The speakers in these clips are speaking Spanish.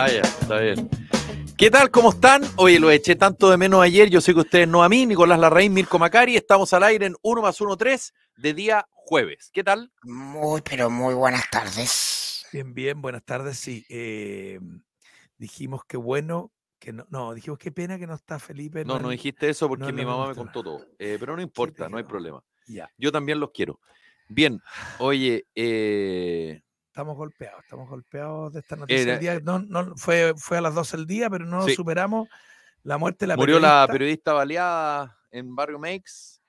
Ah, ya, está bien. ¿Qué tal? ¿Cómo están? Oye, lo eché tanto de menos ayer. Yo sé que ustedes no a mí, Nicolás Larraín, Mirko Macari. Estamos al aire en 1 más 1, 3 de día jueves. ¿Qué tal? Muy, pero muy buenas tardes. Bien, bien, buenas tardes. Sí, eh, dijimos que bueno, que no, no, dijimos qué pena que no está Felipe. No, no, dijiste eso porque mi mamá me contó todo. Eh, pero no importa, no hay problema. Ya. Yo también los quiero. Bien, oye, eh, estamos golpeados, estamos golpeados de esta noticia. fue, fue a las 12 del día, pero no superamos la muerte de la Murió la periodista baleada en Barrio Makes,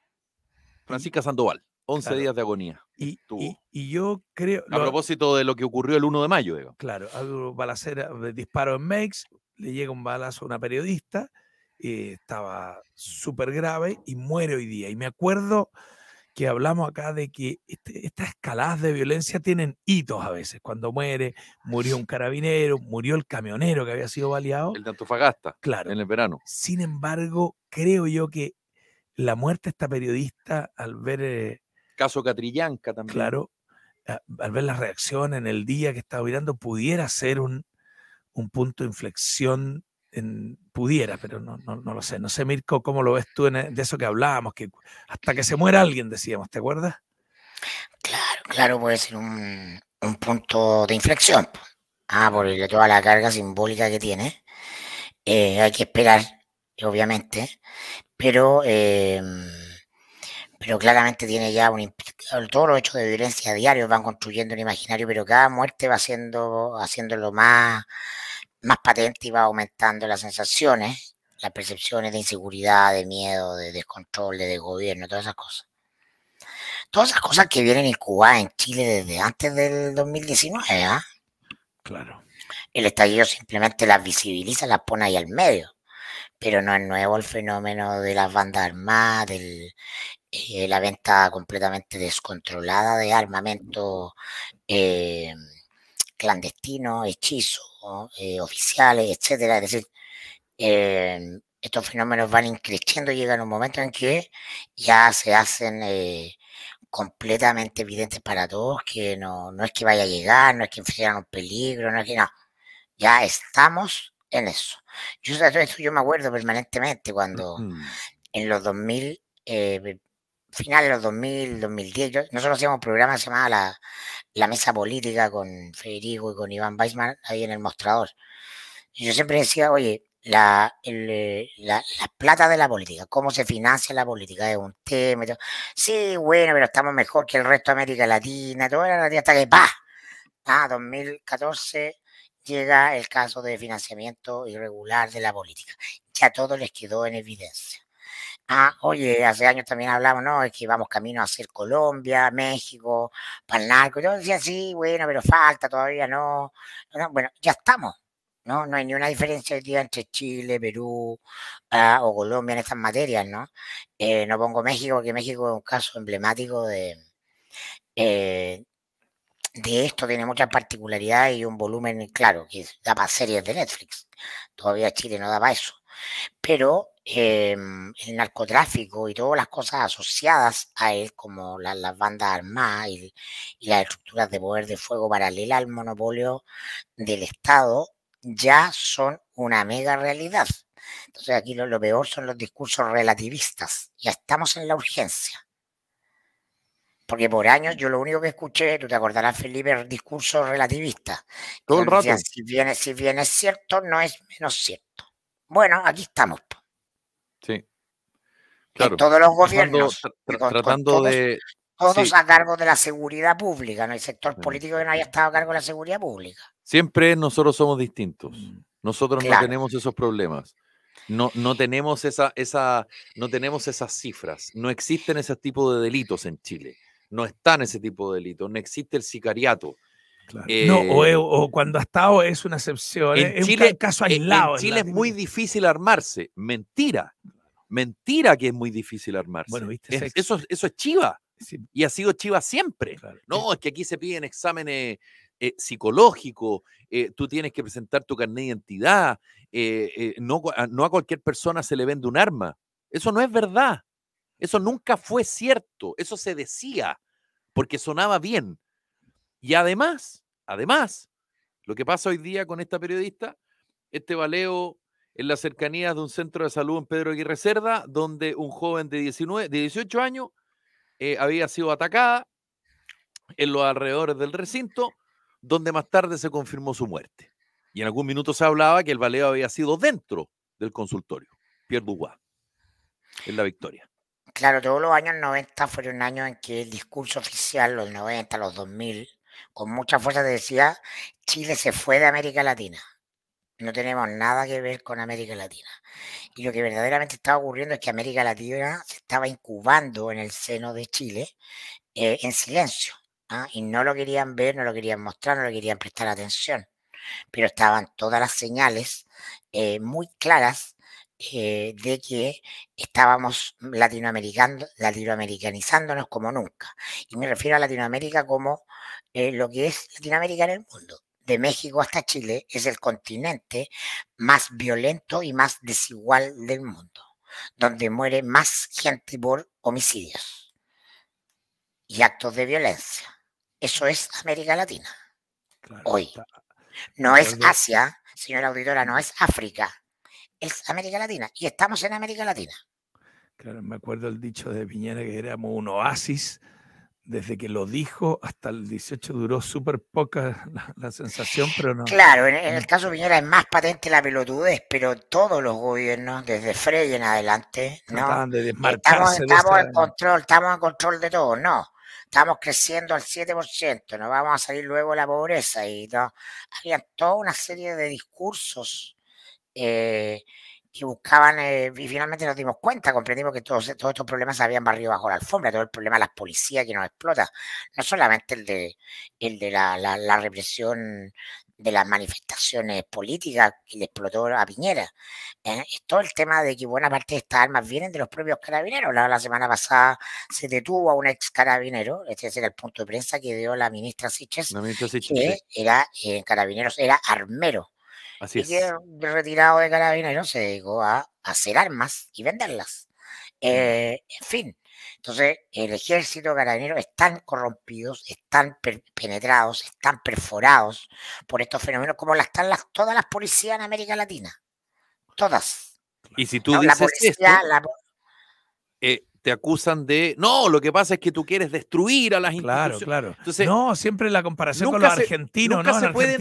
Francisca Sandoval. 11 días de agonía. Y, y, yo creo. A propósito de lo que ocurrió el 1 de mayo, digo. Claro, balacera, disparo en Makes, le llega un balazo a una periodista, eh, estaba súper grave y muere hoy día. Y me acuerdo que hablamos acá de que este, estas escaladas de violencia tienen hitos a veces. Cuando muere, murió un carabinero, murió el camionero que había sido baleado. El de Antofagasta. Claro. En el verano. Sin embargo, creo yo que la muerte de esta periodista al ver. Eh, Caso Catrillanca también. Claro. al ver las reacción en el día que estaba mirando, pudiera ser un, un punto de inflexión pudiera, pero no, no, no, lo sé. No sé, Mirko, cómo lo ves tú e, de eso que hablábamos, que hasta que se muera alguien, decíamos, ¿te acuerdas? Claro, claro, puede ser un, punto de inflexión. Pues. Ah, por toda la carga simbólica que tiene. Eh, hay que esperar, eh, obviamente, pero, eh, pero claramente tiene ya un todos los hechos de violencia diarios van construyendo un imaginario, pero cada muerte va haciendo, haciéndolo más más patente y va aumentando las sensaciones, las percepciones de inseguridad, de miedo, de descontrol, de gobierno, todas esas cosas. Todas esas cosas que vienen en incubadas en Chile desde antes del 2019, ¿ah? Claro. El estallido simplemente las visibiliza, las pone ahí al medio. Pero no es nuevo el fenómeno de las bandas armadas, de eh, la venta completamente descontrolada de armamento eh, clandestinos, hechizos eh, oficiales, etcétera. Es decir, em, estos fenómenos van creciendo llegan un momento en que ya se hacen eh, completamente evidentes para todos, que no, no es que vaya a llegar, no es que enfrentan un peligro, no es que no. Ya estamos en eso. Yo, yo me acuerdo permanentemente cuando mm. en los 2000, eh, finales de los 2000, 2010, nosotros hacíamos un programa llamado la, la mesa política con Federico y con Iván Weisman ahí en el mostrador. yo siempre decía, oye, eh, la, la, plata de la política, cómo se financia la política, es un tema. Sí, bueno, pero estamos mejor que el resto de América Latina, todo era hasta que ¡pa! a ah, 2014 llega el caso de financiamiento irregular de la política. Ya todo les quedó en evidencia. Ah, oye, hace años también hablamos, ¿no? Es que vamos camino a hacer Colombia, México, para el narco. Yo decía, sí, bueno, pero falta todavía, no. bueno, ya estamos. ¿no? No hay ni una diferencia de día entre Chile, Perú ah, o Colombia en estas materias, ¿no? Eh, no pongo México, que México es un caso emblemático de, eh, de esto, tiene muchas particularidades y un volumen, claro, que da para series de Netflix. Todavía Chile no daba eso. Pero Em, el narcotráfico y todas las cosas asociadas a él, como las bandas armadas y, las estructuras de poder de fuego paralela al monopolio del Estado, ya son una mega realidad. Entonces aquí lo, peor son los discursos relativistas. Ya estamos en la urgencia. Porque por años mm. yo lo único que escuché, tú te acordarás, Felipe, discursos relativistas. el si, bien, si bien es cierto, no es menos cierto. Bueno, aquí estamos. Pues todos los gobiernos. Tratando, de. Todos a cargo de la seguridad pública, no hay sector político que no haya estado a cargo de la seguridad pública. Siempre nosotros somos distintos. Mm. Nosotros no tenemos esos problemas. No, no, tenemos esa, esa, no tenemos esas cifras. No existen ese tipo de delitos en Chile. No están ese tipo de delitos. No existe el sicariato. Eh, o, cuando ha estado es una excepción. En es un caso e, aislado. En Chile es muy difícil armarse. Mentira. Mentira que es muy difícil armarse. Bueno, ¿viste? eso, es chiva. Y ha sido chiva siempre. Eh no, es que aquí se piden exámenes eh, psicológicos, eh, tú tienes que presentar tu carnet de identidad, no, a, no a cualquier persona se le vende un arma. Eso no es verdad. Eso nunca fue cierto. Eso se decía porque sonaba bien. Y además, además, lo que pasa hoy día con esta periodista, este baleo en las cercanías de un centro de salud en Pedro Aguirre Cerda, donde un joven de, 19, 18 años eh, había sido atacada en los alrededores del recinto, donde más tarde se confirmó su muerte. Y en algún minuto se hablaba que el baleo había sido dentro del consultorio. Pierre Dubois en la victoria. Claro, todos los años 90 fueron año en que el discurso oficial, los 90, los 2000, con mucha fuerza decía, Chile se fue de América Latina. No tenemos nada que ver con América Latina. Y lo que verdaderamente estaba ocurriendo es que América Latina se estaba incubando en el seno de Chile eh, en silencio. ¿ah? Y no lo querían ver, no lo querían mostrar, no lo querían prestar atención. Pero estaban todas las señales eh, muy claras eh, de que estábamos latinoamericanizando, latinoamericanizándonos como nunca. Y me refiero a Latinoamérica como lo que es Latinoamérica en el mundo de México hasta Chile es el continente más violento y más desigual del mundo, donde muere más gente por homicidios y actos de violencia. Eso es América Latina. hoy. No es Asia, señora auditora, no es África, es América Latina. Y estamos en América Latina. Claro, me acuerdo el dicho de Piñera que éramos un oasis desde que lo dijo hasta el 18 duró súper poca la, sensación, pero no. Claro, en, el caso de Piñera es más patente la pelotudez, pero todos los gobiernos, desde Frey en adelante, ¿no? De estamos, estamos en control, estamos en control de todo, no. Estamos creciendo al 7%, no vamos a salir luego de la pobreza. y todo Había toda una serie de discursos eh, y buscaban, eh, y finalmente nos dimos cuenta, comprendimos que todos, todos estos problemas se habían barrido bajo la alfombra, todo el problema de las policías que nos explota, no solamente el de, el de la, la, represión de las manifestaciones políticas que le explotó a Piñera. ¿eh? todo el tema de que buena parte de estas armas vienen de los propios carabineros. La, semana pasada se detuvo a un ex carabinero, este era el punto de prensa que dio la ministra Siches, que era eh, carabineros, era armero. Así es. Y retirado de carabineros se dedicó a hacer armas y venderlas. Mm. Eh, en fin, entonces el ejército carabinero están corrompidos, están penetrados, están perforados por estos fenómenos como las están todas las policías en América Latina. Todas. Y si tú dices te acusan de, no, lo que pasa es que tú quieres destruir a las instituciones. Claro, claro. no, siempre la comparación con los argentinos, Nunca, se pueden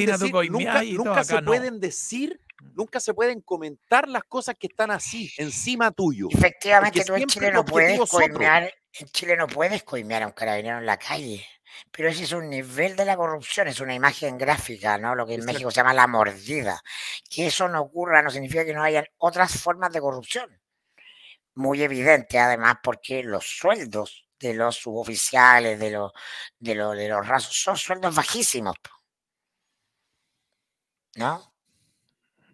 decir, nunca se pueden comentar las cosas que están así, encima tuyo. Efectivamente, tú en Chile, no puedes coimear, en Chile no puedes coimear a un carabinero en la calle. Pero ese es un nivel de la corrupción, es una imagen gráfica, ¿no? Lo que en México se llama la mordida. Que eso no ocurra no significa que no haya otras formas de corrupción muy evidente, además, porque los sueldos de los suboficiales, de, los de, los de los rasos, son sueldos bajísimos. ¿No?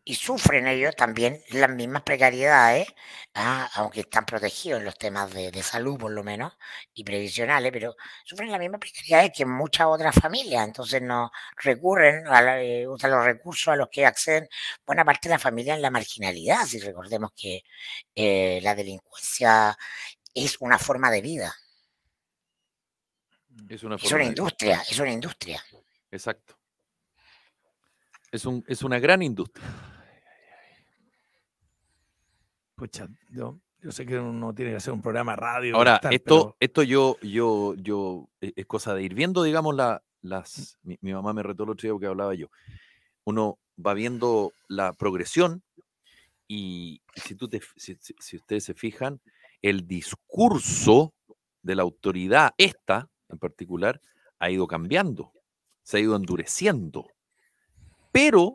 y sufren ellos también las mismas precariedades, ah, aunque están protegidos en los temas de, salud por lo menos y previsionales, pero sufren las mismas precariedades que muchas otras familias, entonces no recurren a, eh, los recursos a los que acceden buena parte de la familia en la marginalidad, si recordemos que eh, la delincuencia es una forma de vida. Es una, es una industria, es una industria. Exacto. Es, un, es una gran industria yo, yo sé que uno tiene que hacer un programa radio. Ahora, esto, esto yo, yo, yo, e, es cosa de ir viendo, digamos, la, mm. las. Mi, mamá me retó el otro día porque hablaba yo. Uno va viendo la progresión y si, tú te, si ustedes se fijan, el discurso de la autoridad, esta en particular, ha ido cambiando, se ha ido endureciendo. Pero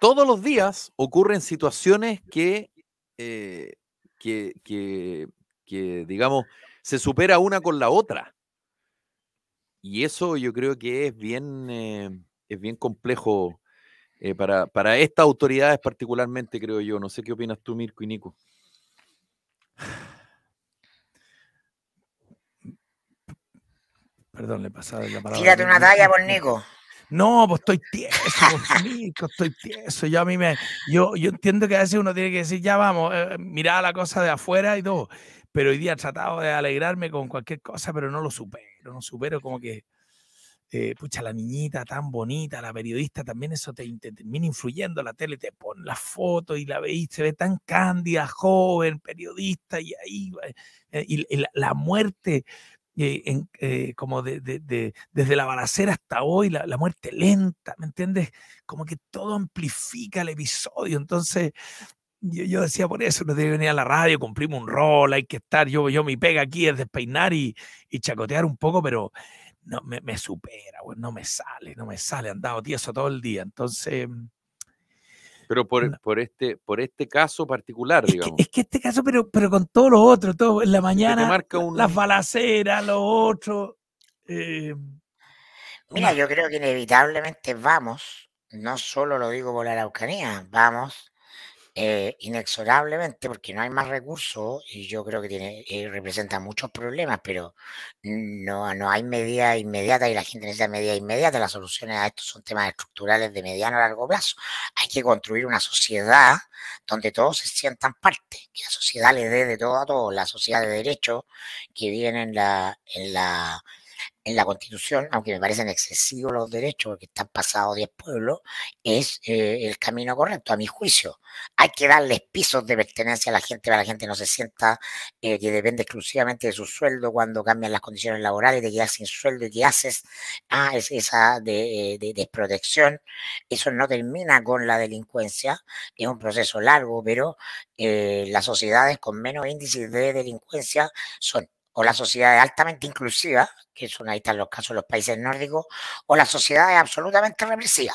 todos los días ocurren situaciones que eh, que, digamos, se supera una con la otra. Y eso yo creo que es bien, eh, es bien complejo eh, para, para, estas autoridades particularmente, creo yo. No sé qué opinas tú, Mirko y Nico. Perdón, le pasaba la palabra. una talla por Nico. No, pues estoy tieso, pues estoy tieso. Yo a mí me, yo, yo entiendo que a veces uno tiene que decir, ya vamos, eh, la cosa de afuera y todo. Pero hoy día he tratado de alegrarme con cualquier cosa, pero no lo supero, no supero como que, eh, pucha, la niñita tan bonita, la periodista, también eso te, termina influyendo. La tele te pone la foto y la veis, se ve tan cándida, joven, periodista, y ahí, eh, y, la, muerte eh, eh, como desde la balacera hasta hoy, la, muerte lenta, ¿me entiendes? Como que todo amplifica el episodio. Entonces, yo, decía, por eso no debe venir a la radio, cumplimos un rol, hay que estar, yo, yo mi pega aquí es despeinar y, chacotear un poco, pero no me, me supera, no me sale, no me sale, andado tieso todo el día. Entonces, pero por, este, por este caso particular, digamos. es que este caso, pero, pero con todo lo otro, todo, en la mañana, las balaceras, lo otro. Eh, Mira, yo creo que inevitablemente vamos, no solo lo digo por la Araucanía, vamos eh, inexorablemente, porque no hay más recursos, y yo creo que tiene, eh, representa muchos problemas, pero no, no hay medida inmediata y la gente necesita medidas inmediatas. Las soluciones a esto son temas estructurales de mediano a largo plazo. Hay que construir una sociedad donde todos se sientan parte, que la sociedad le dé de todo a todos, la sociedad de derechos que viene la, en la en la Constitución, aunque me parecen excesivos los derechos porque están pasados 10 pueblos, es eh, el camino correcto, a mi juicio. Hay que darles pisos de pertenencia a la gente para que la gente no se sienta eh, que depende exclusivamente de su sueldo cuando cambian las condiciones laborales, De quedas sin sueldo y que haces ah, esa eh, de, desprotección. Eso no termina con la delincuencia, es un proceso largo, pero las sociedades con menos índices de delincuencia son o la sociedad es altamente inclusiva, que son ahí están los casos de los países nórdicos, o la sociedad es absolutamente represiva.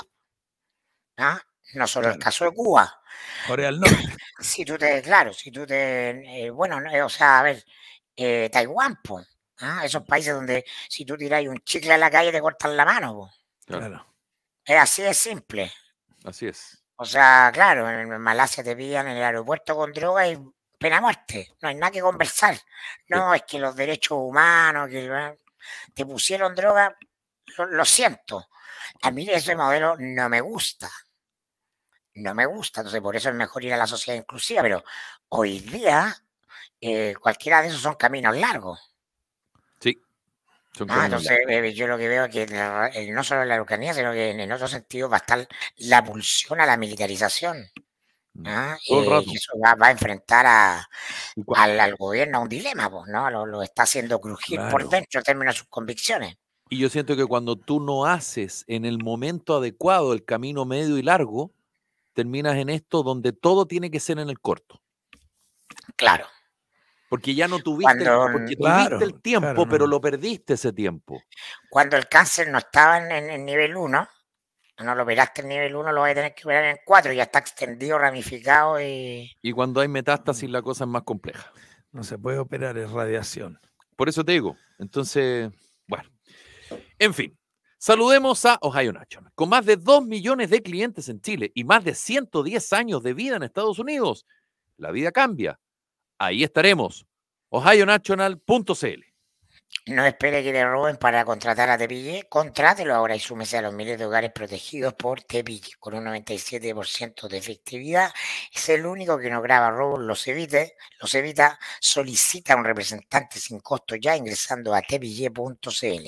¿ah? ¿no? solo el caso de Cuba. Corea del Norte. Si tú te, claro, si tú te, eh, bueno, eh, o sea, a ver, eh, Taiwán, pues, esos países donde si tú tiras un chicle a la calle te cortan la mano, Claro. Es así de simple. Así es. O sea, claro, en Malasia te pillan en el aeropuerto con droga y pena muerte, no hay nada que conversar. No, es que los derechos humanos, que te pusieron droga, lo, siento. A mí ese modelo no me gusta. No me gusta, entonces por eso es mejor ir a la sociedad inclusiva, pero hoy día eh, cualquiera de esos son caminos largos. Sí. Ah, entonces eh, yo lo que veo es que eh, no solo en la Ucrania sino que en, otro sentido sentidos va a estar la pulsión a la militarización. Mm. Ah, y eso va, a enfrentar a, al, gobierno a un dilema, vos, pues, ¿no? Lo, está haciendo crujir por dentro termina sus convicciones. Y yo siento que cuando tú no haces en el momento adecuado el camino medio y largo, terminas en esto donde todo tiene que ser en el corto. Claro. Porque ya no tuviste, el tiempo, pero lo perdiste ese tiempo. Cuando el cáncer no estaba en, el nivel 1, no lo operaste en nivel 1, lo vas a tener que operar en 4, ya está extendido, ramificado y... Y cuando hay metástasis mm. la cosa es más compleja. No se puede operar, es radiación. Por eso te digo, entonces, bueno. En fin, saludemos a Ohio National. Con más de 2 millones de clientes en Chile y más de 110 años de vida en Estados Unidos, la vida cambia. Ahí estaremos. OhioNational.cl no espere que le roben para contratar a Tepille. Contrátelo ahora y súmese a los miles de hogares protegidos por Tepille. Con un 97% de efectividad, es el único que no graba robos, los, evite, los evita. Solicita a un representante sin costo ya ingresando a tepille.cl.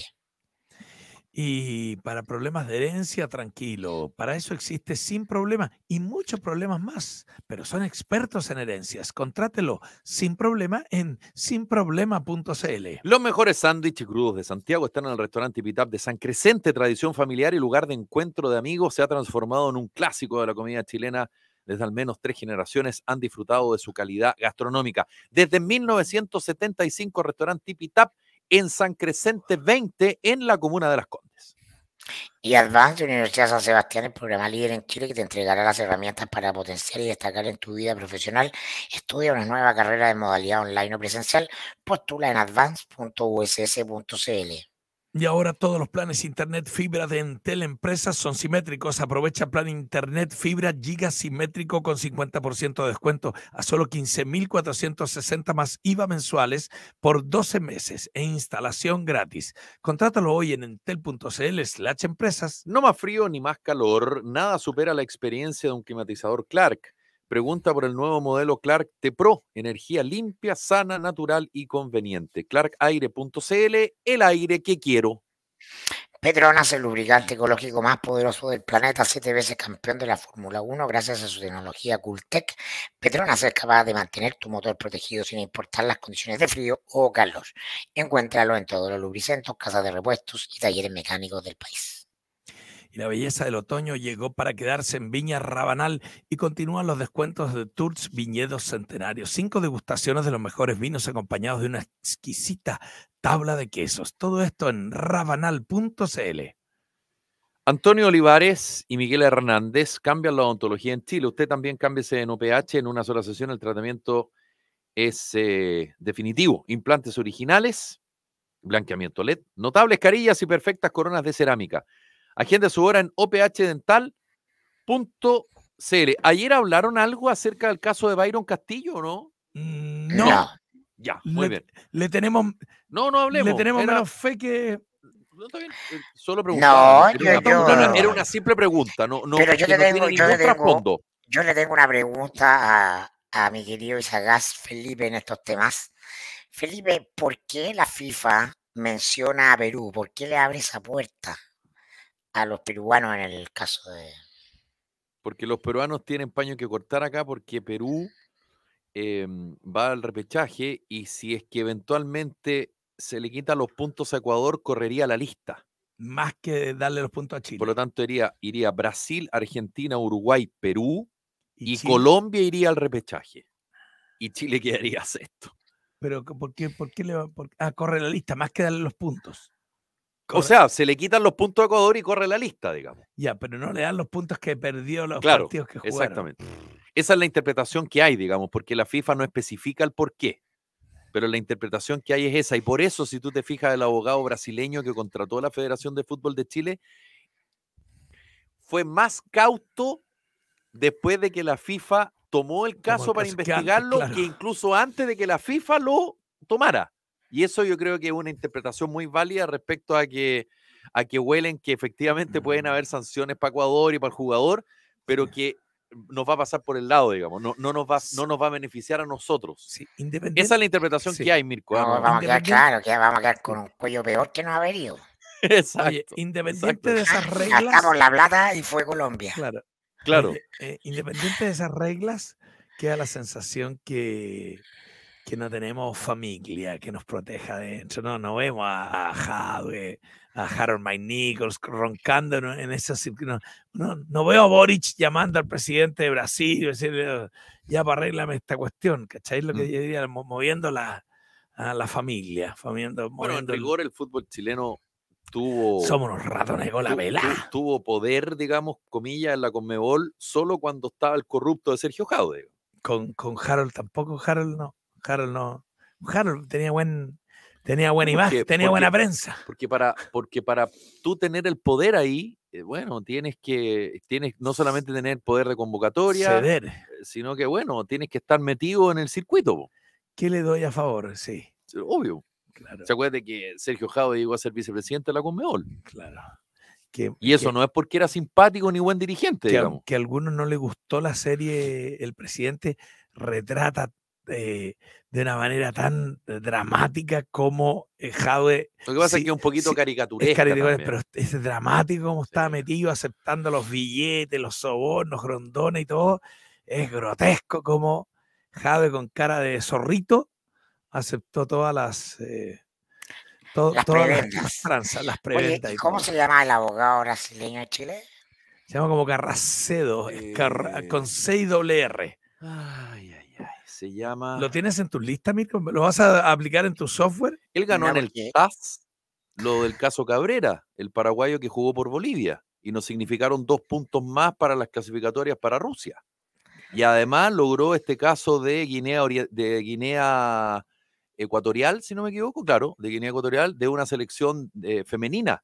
Y para problemas de herencia, tranquilo. Para eso existe Sin Problema y muchos problemas más. Pero son expertos en herencias. Contrátelo sin problema en sinproblema.cl. Los mejores sándwiches crudos de Santiago están en el restaurante Pitap de San Crescente. Tradición familiar y lugar de encuentro de amigos se ha transformado en un clásico de la comida chilena. Desde al menos tres generaciones han disfrutado de su calidad gastronómica. Desde 1975, restaurante Tipitap en San Crescente 20 en la comuna de Las Condes. Y Advance Universidad San Sebastián, el programa líder en Chile que te entregará las herramientas para potenciar y destacar en tu vida profesional. Estudia una nueva carrera de modalidad online o presencial. Postula en advance.uss.cl. Y ahora todos los planes Internet Fibra de Entel Empresas son simétricos. Aprovecha plan Internet Fibra Giga simétrico con 50% de descuento a solo 15.460 más IVA mensuales por 12 meses e instalación gratis. Contrátalo hoy en entel.cl slash empresas. No más frío ni más calor. Nada supera la experiencia de un climatizador Clark. Pregunta por el nuevo modelo Clark T Pro, energía limpia, sana, natural y conveniente. Clarkaire.cl, el aire que quiero. Petronas, el lubricante ecológico más poderoso del planeta, siete veces campeón de la Fórmula 1 gracias a su tecnología Cooltech. Petronas es capaz de mantener tu motor protegido sin importar las condiciones de frío o calor. Encuéntralo en todos los lubricentos, casas de repuestos y talleres mecánicos del país y la belleza del otoño llegó para quedarse en Viña Rabanal y continúan los descuentos de Tours Viñedos Centenarios. Cinco degustaciones de los mejores vinos acompañados de una exquisita tabla de quesos. Todo esto en rabanal.cl. Antonio Olivares y Miguel Hernández cambian la odontología en Chile. Usted también cámbiese en OPH en una sola sesión. El tratamiento es eh, definitivo. Implantes originales, blanqueamiento LED, notables carillas y perfectas coronas de cerámica. Agenda su hora en ophdental.cl. Ayer hablaron algo acerca del caso de Byron Castillo, ¿no? Mm, no. Ya, muy bien. Le tenemos. No, no hablemos. Le tenemos menos fe que. No, está bien. Eh, solo preguntaba. No, era, yo, una, era una simple pregunta. No, no, pero yo le, tengo, yo, le una pregunta a, mi querido sagaz Felipe en estos temas. Felipe, ¿por qué la FIFA menciona a Perú? ¿Por qué le abre esa puerta? a los peruanos en el caso de... Porque los peruanos tienen paño que cortar acá porque Perú em, va al repechaje y si es que eventualmente se le quitan los puntos a Ecuador, correría la lista. Más que darle los puntos a Chile. Por lo tanto, iría, iría Brasil, Argentina, Uruguay, Perú y, Colombia iría al repechaje. Y Chile quedaría sexto. Pero ¿por qué, por le va? Ah, corre la lista, más que darle los puntos. O sea, se le quitan los puntos a Ecuador y corre la lista, digamos. Ya, pero no le dan los puntos que perdió los partidos que jugaron. Exactamente. Esa es la interpretación que hay, digamos, porque la FIFA no especifica el por qué. Pero la interpretación que hay es esa. Y por eso, si tú te fijas, el abogado brasileño que contrató a la Federación de Fútbol de Chile fue más cauto después de que la FIFA tomó el caso para investigarlo que incluso antes de que la FIFA lo tomara. Y eso yo creo que es una interpretación muy válida respecto a que, a que huelen que efectivamente pueden mm. haber sanciones para Ecuador y para el jugador, pero que nos va a pasar por el lado, digamos, no, no, nos, va, no nos va a beneficiar a nosotros. Esa es la interpretación que hay, Mirko. ¿ah? vamos a quedar, claro, que vamos a quedar con un cuello peor que no haber ido. Exacto. independiente de esas reglas. Gastamos la plata y fue Colombia. Claro. claro. Eh, eh, independiente de esas reglas, queda la sensación que que no tenemos familia que nos proteja dentro. No, no vemos a, a a Harold Mike Nichols roncando en, esas no, no, veo a Boric llamando al presidente de Brasil y decirle, ya para arreglame esta cuestión, ¿cacháis? Lo que mm. yo diría, moviendo la, a la familia. Moviendo, bueno, en rigor el fútbol chileno tuvo... Somos unos ratones con la vela. tuvo poder, digamos, comillas, en la Conmebol solo cuando estaba el corrupto de Sergio Jaude. Con, con Harold tampoco, Harold no. Harold no. tenía buen, tenía buena imagen, tenía buena prensa. Porque para, porque para tú tener el poder ahí, eh, bueno, tienes que, tienes no solamente tener poder de convocatoria, eh, sino que bueno, tienes que estar metido en el circuito. ¿Qué le doy a favor? Sí. Obvio. Claro. ¿Se acuerda que Sergio Jado llegó a ser vicepresidente de la Conmebol? Claro. y eso no es porque era simpático ni buen dirigente, que, Que a algunos no le gustó la serie El Presidente retrata eh, de una manera tan eh, dramática como eh, Jave Lo que pasa es que es un poquito caricaturesco. pero es dramático como está metido aceptando los billetes, los sobornos, grondones y todo. Es grotesco como Jade con cara de zorrito aceptó todas las. todas ¿Cómo se llama el abogado brasileño de Chile? Se llama como Carracedo, con 6 doble R se llama. ¿Lo tienes en tu lista, Mirko? ¿Lo vas a aplicar en tu software? Él ganó en el TAS lo del caso Cabrera, el paraguayo que jugó por Bolivia, y nos significaron dos puntos más para las clasificatorias para Rusia. Y además logró este caso de Guinea, de Guinea Ecuatorial, si no me equivoco, claro, de Guinea Ecuatorial, de una selección eh, femenina,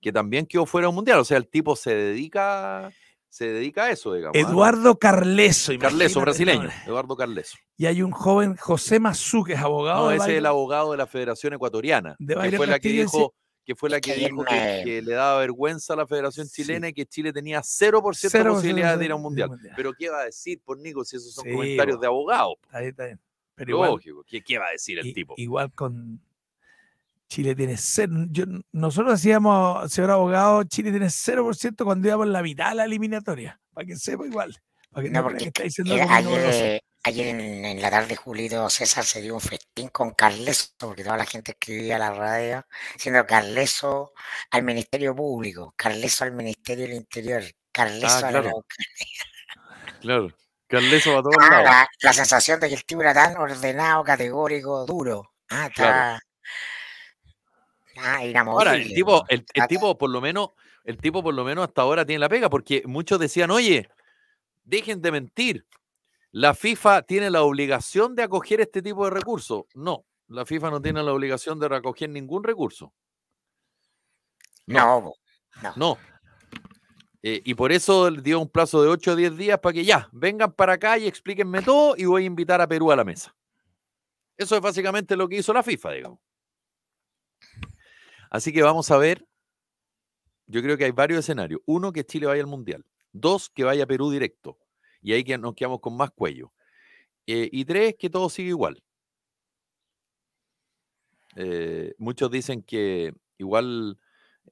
que también quedó fuera de un mundial. O sea, el tipo se dedica se dedica a eso, digamos. ¿ah? Eduardo Carleso. Carleso, brasileño. Eduardo Carleso. Y hay un joven, José Mazú, que es abogado. No, ese es el abogado de la Federación Ecuatoriana. De que fue la que dijo que fue la que, dijo que, le daba vergüenza a la Federación Chilena y que Chile tenía 0%, de posibilidad de ir a un mundial. Pero ¿qué va a decir, por Nico, si esos son comentarios de abogado? ahí está bien. Pero Lógico, ¿Qué, va a decir el tipo? Igual con Chile tiene cero. nosotros hacíamos, señor abogado, Chile tiene 0% cuando íbamos la vida a la eliminatoria. Para que sepa igual. no, porque eh, ayer, eh, en, la tarde julio César se dio un festín con Carleso, porque toda la gente escribía a la radio, siendo Carleso al Ministerio Público, Carleso al Ministerio del Interior, Carleso ah, a la claro. Carleso a ah, La, sensación de que el tipo era tan ordenado, categórico, duro. Ah, Ah, ahora, el tipo, el, tipo por lo menos, el tipo por lo menos hasta ahora tiene la pega, porque muchos decían, oye, dejen de mentir. La FIFA tiene la obligación de acoger este tipo de recursos. No, la FIFA no tiene la obligación de recoger ningún recurso. No, no. Eh, y por eso dio un plazo de 8 o 10 días para que ya vengan para acá y explíquenme todo y voy a invitar a Perú a la mesa. Eso es básicamente lo que hizo la FIFA, digamos. Así que vamos a ver. Yo creo que hay varios escenarios. Uno, que Chile vaya al Mundial. Dos, que vaya a Perú directo. Y ahí que nos quedamos con más cuello. Eh, y tres, que todo siga igual. Eh, muchos dicen que igual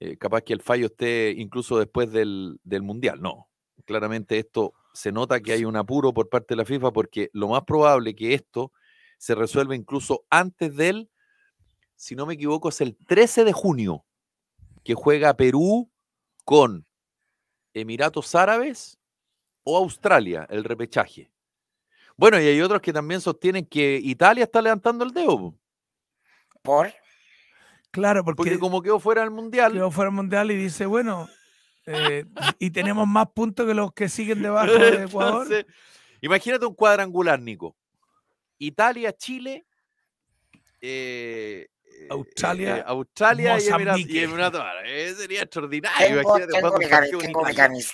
eh, capaz que el fallo esté incluso después del, del, Mundial. No, claramente esto se nota que hay un apuro por parte de la FIFA porque lo más probable que esto se resuelva incluso antes del si no me equivoco, es el 13 de junio, que juega Perú con Emiratos Árabes o Australia, el repechaje. Bueno, y hay otros que también sostienen que Italia está levantando el dedo. ¿Por? Claro, porque, como quedó fuera del Mundial. Quedó fuera del Mundial y dice, bueno, eh, y tenemos más puntos que los que siguen debajo de Ecuador. imagínate un cuadrangular, Nico. Italia, Chile, eh, eh, Australia, y eh, Sería extraordinario. Tengo, tengo, mi,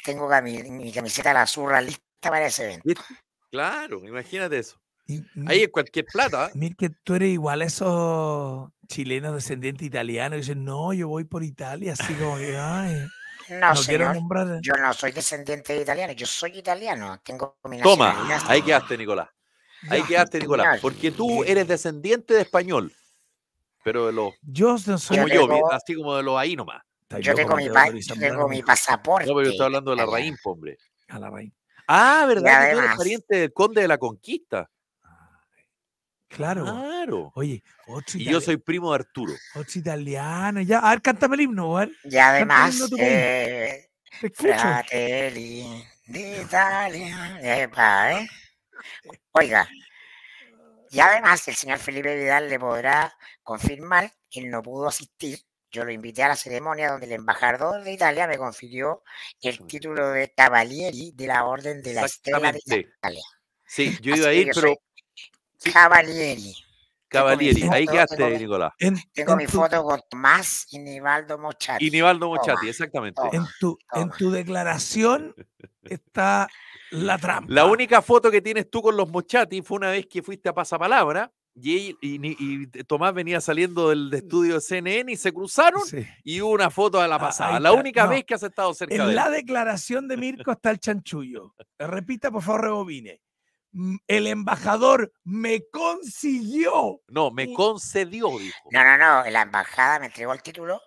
tengo, mi, camiseta de la zurra lista para ese evento. Claro, imagínate eso. Ahí es cualquier plata. ¿ah? Mir, que tú eres igual a esos chilenos descendientes italianos dicen, no, yo voy por Italia, No, señor, yo no soy descendiente de italiano, yo soy italiano, tengo Toma, ahí quedaste, Nicolás. Ahí quedaste, Nicolás, porque tú eres descendiente de español pero de los. Yo soy. Como yo, así como de los ahí nomás. Yo tengo, mi, pa, yo tengo mi pasaporte. No, pero yo estoy hablando de la eh. raíz, hombre. A la raíz. Ah, ¿verdad? Que tú pariente del conde de la conquista. Claro. Claro. Oye, otro Y yo soy primo de Arturo. Otro italiano. Ya, a ver, cántame el himno, a ver. Y además, himno, eh, Italia. Epa, ¿eh? Oiga, y además el señor Felipe Vidal le podrá confirmar que él no pudo asistir. Yo lo invité a la ceremonia donde el embajador de Italia me confirió el título de Cavalieri de la Orden de la Estrella de Italia. Sí, yo iba a ir, pero... Cavalieri. Ahí quedaste, Nicolás. tengo mi foto con Tomás y Nivaldo Mochati. Y Nivaldo Mochati, exactamente. en, tu, en tu declaración está la trampa. La única foto que tienes tú con los Mochati fue una vez que fuiste a Pasapalabra. Y, y, Tomás venía saliendo del estudio de CNN y se cruzaron y hubo una foto a la pasada. la única vez que has estado cerca en de En la declaración de Mirko está el chanchullo. Repita, por favor, rebobine el embajador me consiguió. No, me concedió, dijo. No, no, no, la embajada me entregó el título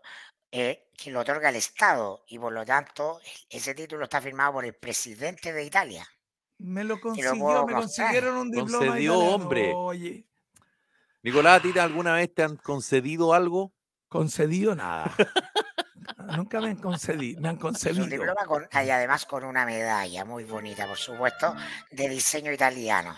eh, que lo otorga el Estado y por lo tanto ese título está firmado por el presidente de Italia. Me lo consiguió, me consiguieron un diploma. Concedió, hombre. Oye. Nicolás, ¿a alguna vez te han concedido algo? Concedido nada. Nunca me han concedido, me han pues concedido y además con una medalla muy bonita, por supuesto, de diseño italiano.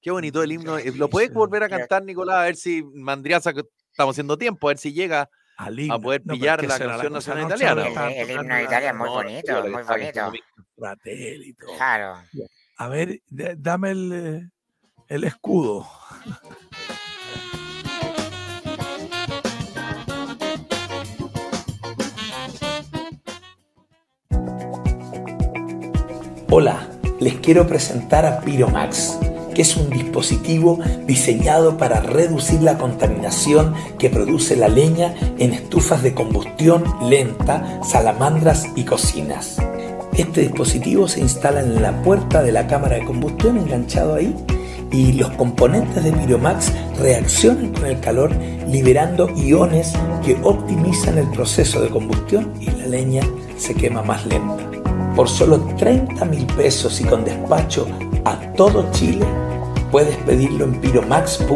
Qué bonito el himno. Eh, ¿Lo puedes volver a cantar, Nicolás? A ver si Mandriaza, estamos haciendo tiempo, a ver si llega a poder pillar la canción nacional italiana. El, himno de Italia es muy bonito, muy bonito. Claro. A ver, dame el, eh, el escudo. Hola, les quiero presentar a Piromax, que es un dispositivo diseñado para reducir la contaminación que produce la leña en estufas de combustión lenta, salamandras y cocinas. Este dispositivo se instala en la puerta de la cámara de combustión enganchado ahí y los componentes de Piromax reaccionan con el calor liberando iones que optimizan el proceso de combustión y la leña se quema más lenta. Por solo 30 mil pesos y con despacho a todo Chile, puedes pedirlo en piromax.cl.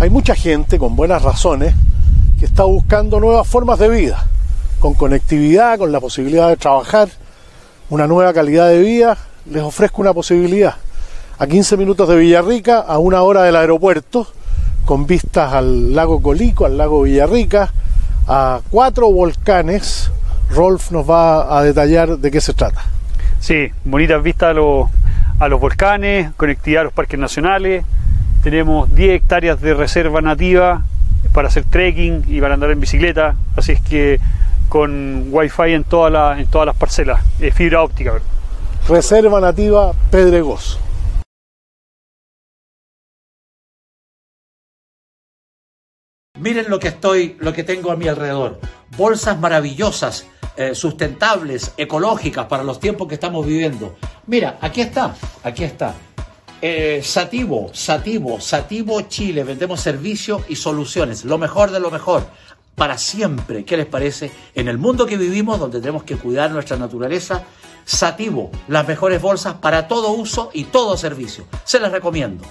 Hay mucha gente con buenas razones que está buscando nuevas formas de vida, con conectividad, con la posibilidad de trabajar, una nueva calidad de vida. Les ofrezco una posibilidad. A 15 minutos de Villarrica, a una hora del aeropuerto, con vistas al lago Colico, al lago Villarrica, a cuatro volcanes. Rolf nos va a detallar de qué se trata. Sí, bonitas vistas a los, volcanes, conectividad a los parques nacionales. Tenemos 10 hectáreas de reserva nativa para hacer trekking y para andar en bicicleta. Así es que con wifi en, en todas las parcelas, fibra óptica. Reserva nativa Pedregoso. Miren lo que estoy, lo que tengo a mi alrededor. Bolsas maravillosas, eh, sustentables, ecológicas para los tiempos que estamos viviendo. Mira, aquí está, aquí está. Eh, Sativo, Sativo, Sativo Chile. Vendemos servicios y soluciones. Lo mejor de lo mejor. Para siempre. ¿Qué les parece? En el mundo que vivimos, donde tenemos que cuidar nuestra naturaleza, Sativo, las mejores bolsas para todo uso y todo servicio. Se las recomiendo.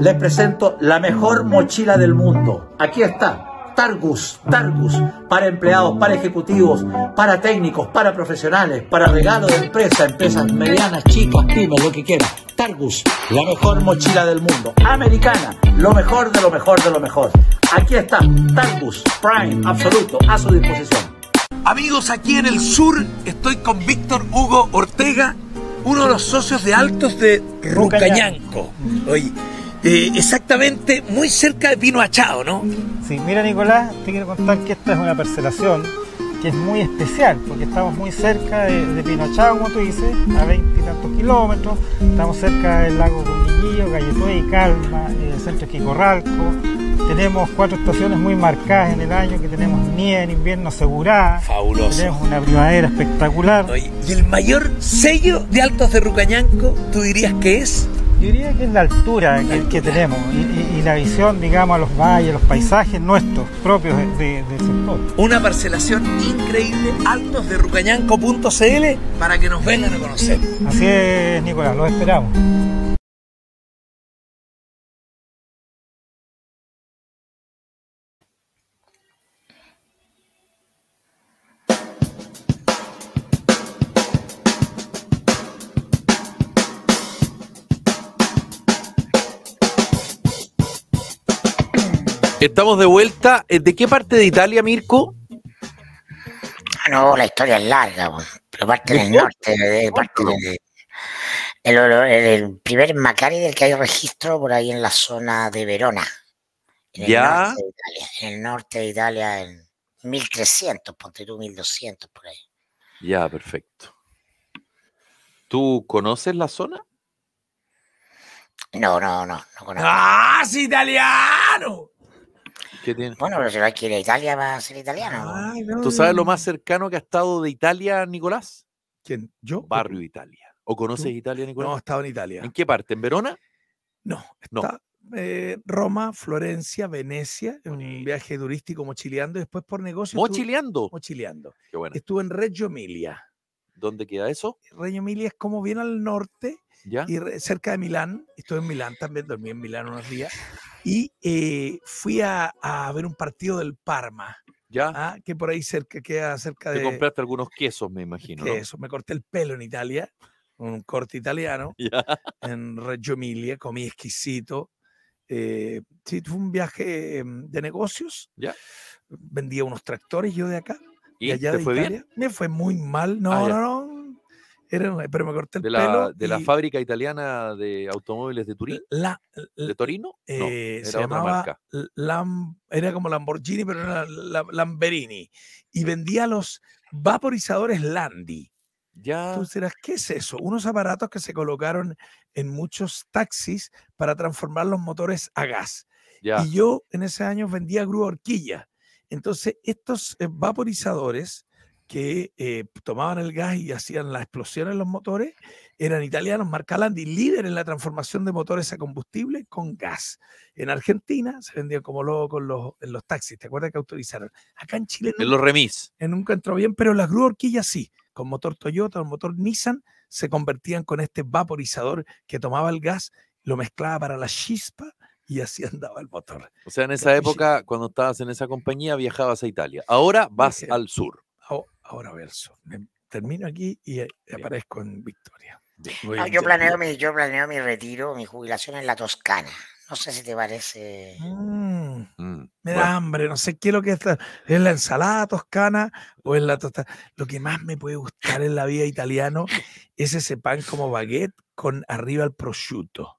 Les presento la mejor mochila del mundo. Aquí está. Targus, Targus, para empleados, para ejecutivos, para técnicos, para profesionales, para regalo de empresa, empresas medianas, chicas, pymes, lo que quieran, Targus, la mejor mochila del mundo, americana, lo mejor de lo mejor de lo mejor. Aquí está, Targus Prime, absoluto, a su disposición. Amigos, aquí en el sur estoy con Víctor Hugo Ortega, uno de los socios de Altos de Rucañanco. Oye, eh, exactamente muy cerca de Pino ¿no? Sí, mira Nicolás, te quiero contar que esta es una parcelación que es muy especial, porque estamos muy cerca de, de como tú dices, a 20 y tantos kilómetros, estamos cerca del lago Cuñillillo, Galletué y Calma, eh, el centro Quicorralco, tenemos cuatro estaciones muy marcadas en el año, que tenemos nieve en invierno asegurada, Fabuloso. tenemos una primavera espectacular. ¿Y el mayor sello de Altos de Rucañanco, tú dirías que es? Yo diría que es la altura que, tenemos y, la visión, digamos, a los valles, los paisajes nuestros, propios de, de, sector. Una parcelación increíble, altos de rucañanco.cl para que nos vengan a conocer. Así es, Nicolás, los esperamos. Estamos de vuelta. Eh, ¿De qué parte de Italia, Mirko? Ah, no, la historia es larga, pero parte del norte, el, primer Macari del que hay registro por ahí en la zona de Verona. ¿Ya? Norte Italia, en el norte de Italia, en 1300, ponte tú 1200 por ahí. Ya, perfecto. ¿Tú conoces la zona? No, no, no, ¡Ah, sí, italiano! ¿Qué pero Bueno, pero a que a Italia va a ser italiano. ¿Tú sabes lo más cercano que ha estado de Italia, Nicolás? ¿Quién? ¿Yo? Barrio de Italia. ¿O conoces Italia, Nicolás? No, he estado en Italia. ¿En qué parte? ¿En Verona? No, eh, Roma, Florencia, Venecia, en un viaje turístico mochileando y después por negocio. ¿Mochileando? mochileando. Qué bueno. Estuve en Reggio Emilia. ¿Dónde queda eso? Reggio Emilia es como bien al norte y cerca de Milán. Estuve en Milán también, dormí en Milán unos días. Y eh, fui a, ver un partido del Parma. ¿Ya? Ah, que por ahí cerca, queda cerca de. Te compraste algunos quesos, me imagino. Quesos. Me corté el pelo en Italia, un corte italiano, en Reggio Emilia, comí exquisito. Eh, sí, fue un viaje em, de negocios. ¿Ya? Vendía unos tractores yo de acá. ¿Y allá te fue Bien? Me fue muy mal. Ah, no, no, no, era, pero me corté de la, De la fábrica italiana de automóviles de Turín. La, ¿De Torino? Eh, era se llamaba marca. era como Lamborghini, pero era Lamberini. Y vendía los vaporizadores Landi. Ya. Tú dirás, ¿qué es eso? Unos aparatos que se colocaron en muchos taxis para transformar los motores a gas. Ya. Y yo en ese año vendía grúa horquilla. Entonces, estos eh, vaporizadores que eh, tomaban el gas y hacían la explosión en los motores, eran italianos, Marcalandi, líder en la transformación de motores a combustible con gas. En Argentina se vendía como con los, en los taxis, ¿te acuerdas que autorizaron? Acá en Chile... En los remis. Eh, nunca entró bien, pero las grúas horquillas sí, con motor Toyota, con motor Nissan, se convertían con este vaporizador que tomaba el gas, lo mezclaba para la chispa, y así andaba el motor. O sea, en esa época, cuando estabas en esa compañía, viajabas a Italia. Ahora vas al sur. Oh, ahora verso. termino aquí y eh, aparezco en Victoria. Ah, yo, planeo mi, yo planeo mi retiro, mi jubilación en la Toscana. No sé si te parece. Mm, mm, me da hambre, no sé qué es lo que está. ¿Es la ensalada toscana o es la tostada? Lo que más me puede gustar en la vida italiano es ese pan como baguette con arriba el prosciutto.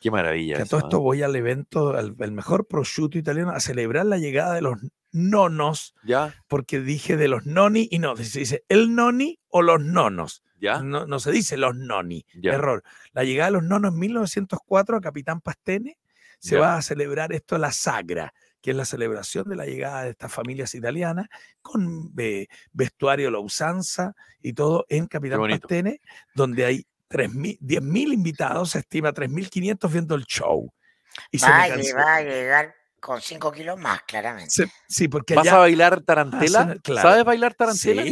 Qué maravilla. Que a todo esto ¿eh? voy al evento, al, mejor prosciutto italiano, a celebrar la llegada de los nonos. Ya. Porque dije de los noni y no. Se dice el noni o los nonos. Ya. No, se dice los noni. Error. La llegada de los nonos en 1904 a Capitán Pastene se va a celebrar esto la sagra que es la celebración de la llegada de estas familias italianas, con eh, vestuario, la usanza y todo en Capitán Pastene, donde hay 10.000 invitados, se estima 3.500 viendo el show. llegar con 5 kilos más, claramente. Sí, porque ¿Vas a bailar tarantela? ¿Sabes bailar tarantela,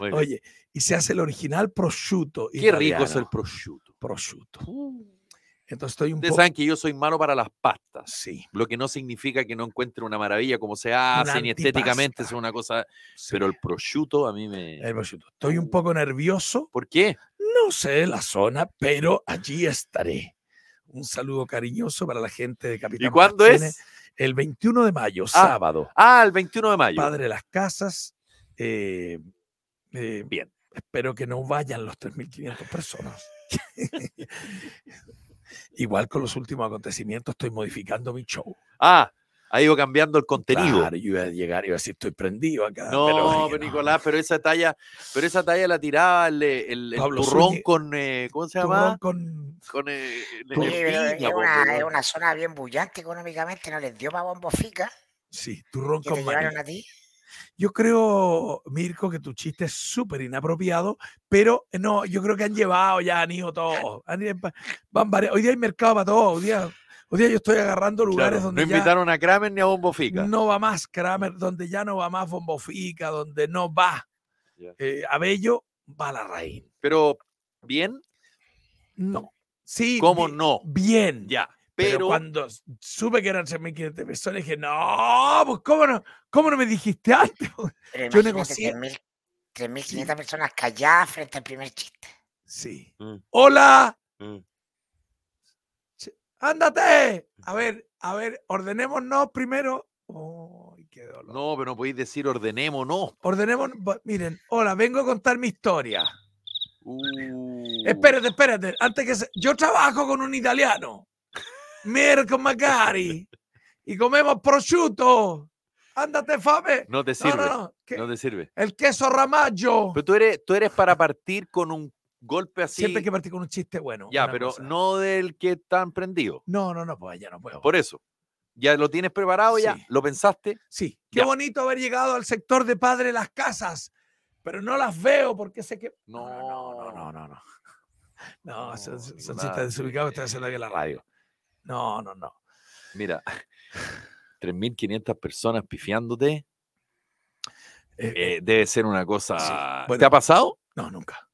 Oye, y se hace el original prosciutto. Qué rico es el prosciutto. Prosciutto. Uh. Entonces estoy un Ustedes saben que yo soy malo para las pastas. Sí. Lo que no significa que no encuentre una maravilla como se hace, ni estéticamente es una cosa. Pero el prosciutto a mí me. El prosciutto. Estoy un poco nervioso. ¿Por qué? No sé la zona, pero allí estaré un saludo cariñoso para la gente de Capitán. ¿Y cuándo es? El 21 de mayo, ah, sábado. Ah, el 21 de mayo. Padre de las Casas. Eh, eh, bien, espero que no vayan los 3.500 personas. Igual con los últimos acontecimientos, estoy modificando mi show. Ah, ha ido cambiando el contenido. Claro, yo iba a llegar y iba a decir, estoy prendido acá. No, pero, Nicolás, pero esa talla, pero esa talla la tiraba el, turrón con, eh, ¿cómo se llama? Con, con eh, es, una, zona bien bullante económicamente, no les dio más bombofica. Sí, turrón con maní. A ti? Yo creo, Mirko, que tu chiste es súper inapropiado, pero eh, no, yo creo que han llevado ya, han ido todo. hoy día hay mercado para todos, hoy día Hoy día yo estoy agarrando lugares donde. No invitaron a Kramer ni a Bombofica. No va más Kramer, donde ya no va más Bombofica, donde no va a bello, eh, Abello, va la raíz. Pero, ¿bien? No. Sí. ¿Cómo no? Bien. Ya. Pero, cuando supe que eran 3.500 personas, dije, no, pues ¿cómo no, me dijiste antes? Yo negocié. 3.500 personas calladas frente al primer chiste. Sí. Mm. Hola. Mm ándate. A ver, a ver, ordenémonos primero. Oh, No, pero no podéis decir ordenémonos. Ordenemos, miren, hola, vengo a contar mi historia. Uh. Espérate, espérate, antes que yo trabajo con un italiano. Mirko Macari. y comemos prosciutto. Ándate, Fabe. No te sirve. No, te sirve. El queso ramaggio. Pero tú eres, tú eres para partir con un golpe así. Siempre hay que partir con un chiste bueno. Ya, pero no del que tan prendido. No, no, no, pues ya no puedo. Por eso. ¿Ya lo tienes preparado? ¿Ya lo pensaste? Sí. Qué bonito haber llegado al sector de padre las casas, pero no las veo porque sé que. No, no, no, no, no. No, son, son chistes desubicados que haciendo aquí en la radio. No, no, no. Mira, 3.500 personas pifiándote. Eh, eh. Eh, debe ser una cosa. ¿Te ha pasado? No, nunca.